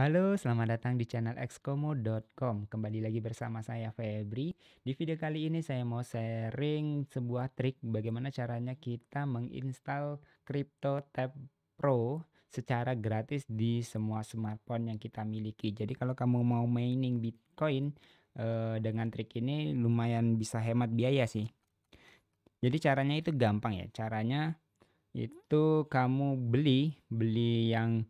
Halo, selamat datang di channel exkomo.com. Kembali lagi bersama saya Febri. Di video kali ini saya mau sharing sebuah trik bagaimana caranya kita menginstal CryptoTab Pro secara gratis di semua smartphone yang kita miliki. Jadi kalau kamu mau mining Bitcoin eh, dengan trik ini lumayan bisa hemat biaya sih. Jadi caranya itu gampang ya. Caranya itu kamu beli beli yang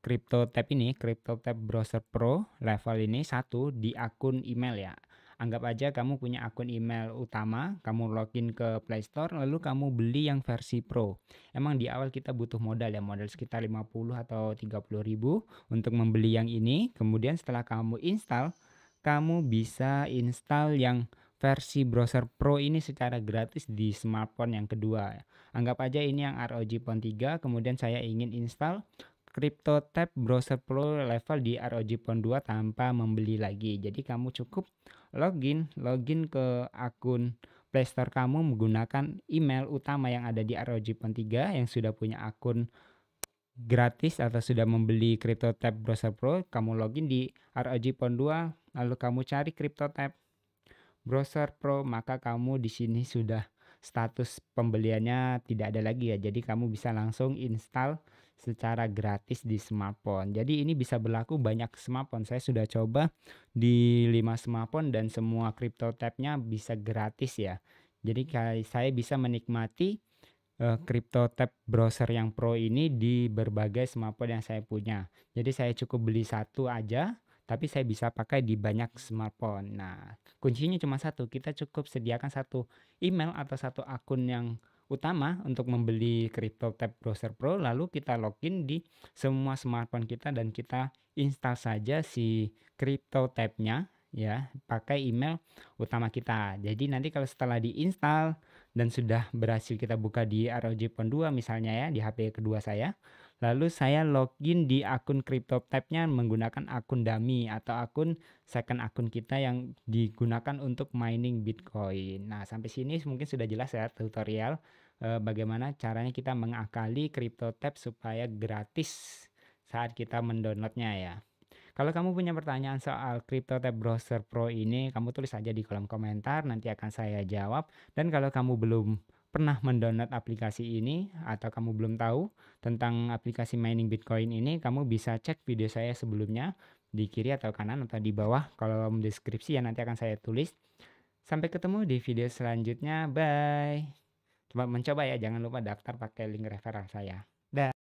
crypto tab ini, crypto tab browser pro level ini satu di akun email ya. Anggap aja kamu punya akun email utama, kamu login ke Play Store, lalu kamu beli yang versi Pro. Emang di awal kita butuh modal ya, modal sekitar 50 atau 30 ribu untuk membeli yang ini. Kemudian setelah kamu install, kamu bisa install yang versi browser Pro ini secara gratis di smartphone yang kedua. Anggap aja ini yang ROG Phone 3, kemudian saya ingin install crypto tab browser pro level di ROG Phone 2 tanpa membeli lagi. Jadi kamu cukup login, login ke akun Playstore kamu menggunakan email utama yang ada di ROG Phone 3 yang sudah punya akun gratis atau sudah membeli crypto tab browser pro, kamu login di ROG Phone 2 lalu kamu cari crypto tab browser pro maka kamu di sini sudah status pembeliannya tidak ada lagi ya. Jadi kamu bisa langsung install secara gratis di smartphone. Jadi ini bisa berlaku banyak smartphone. Saya sudah coba di 5 smartphone dan semua crypto tabnya bisa gratis ya. Jadi saya bisa menikmati uh, crypto tab browser yang pro ini di berbagai smartphone yang saya punya. Jadi saya cukup beli satu aja tapi saya bisa pakai di banyak smartphone. Nah, kuncinya cuma satu, kita cukup sediakan satu email atau satu akun yang utama untuk membeli crypto tab browser pro lalu kita login di semua smartphone kita dan kita install saja si crypto tabnya ya pakai email utama kita jadi nanti kalau setelah diinstal dan sudah berhasil kita buka di ROG Phone 2 misalnya ya di HP kedua saya Lalu saya login di akun crypto tabnya menggunakan akun dummy atau akun second akun kita yang digunakan untuk mining Bitcoin. Nah, sampai sini mungkin sudah jelas ya tutorial eh, bagaimana caranya kita mengakali crypto tab supaya gratis saat kita mendownloadnya ya. Kalau kamu punya pertanyaan soal crypto tab Browser Pro ini, kamu tulis aja di kolom komentar, nanti akan saya jawab. Dan kalau kamu belum pernah mendownload aplikasi ini atau kamu belum tahu tentang aplikasi mining Bitcoin ini, kamu bisa cek video saya sebelumnya di kiri atau kanan atau di bawah kolom deskripsi yang nanti akan saya tulis. Sampai ketemu di video selanjutnya. Bye. Coba mencoba ya, jangan lupa daftar pakai link referral saya. Dah.